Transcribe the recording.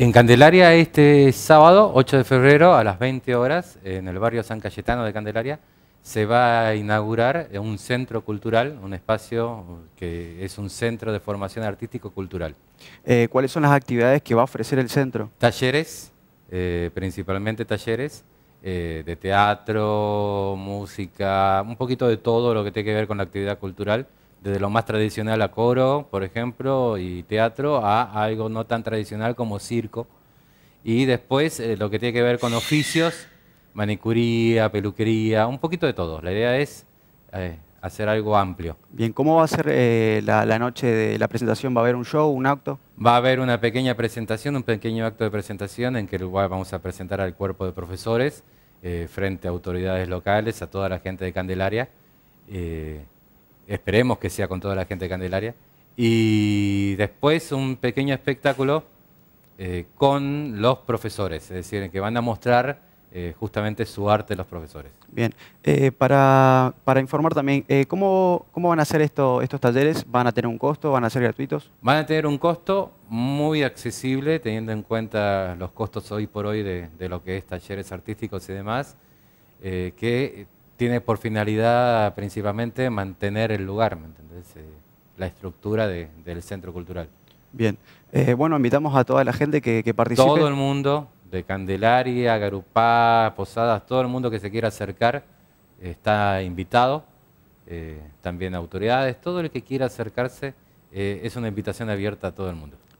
En Candelaria este sábado, 8 de febrero, a las 20 horas, en el barrio San Cayetano de Candelaria, se va a inaugurar un centro cultural, un espacio que es un centro de formación artístico-cultural. Eh, ¿Cuáles son las actividades que va a ofrecer el centro? Talleres, eh, principalmente talleres eh, de teatro, música, un poquito de todo lo que tiene que ver con la actividad cultural desde lo más tradicional a coro, por ejemplo, y teatro, a algo no tan tradicional como circo. Y después eh, lo que tiene que ver con oficios, manicuría, peluquería, un poquito de todo. La idea es eh, hacer algo amplio. Bien, ¿cómo va a ser eh, la, la, noche de la presentación? ¿Va a haber un show, un acto? Va a haber una pequeña presentación, un pequeño acto de presentación en que vamos a presentar al cuerpo de profesores frente a autoridades locales, a toda la gente de Candelaria esperemos que sea con toda la gente de Candelaria. Y después un pequeño espectáculo eh, con los profesores, es decir, que van a mostrar eh, justamente su arte los profesores. Bien, eh, para, informar también, ¿cómo, ¿cómo, van a ser esto, estos talleres? ¿Van a tener un costo? ¿Van a ser gratuitos? Van a tener un costo muy accesible, teniendo en cuenta los costos hoy por hoy de, de lo que es talleres artísticos y demás, que tiene por finalidad principalmente mantener el lugar, ¿me entendés? Eh, la estructura del centro cultural. Bien, eh, bueno, invitamos a toda la gente que, que participe. Todo el mundo, de Candelaria, Garupá, Posadas, todo el mundo que se quiera acercar está invitado, eh, también autoridades, todo el que quiera acercarse es una invitación abierta a todo el mundo.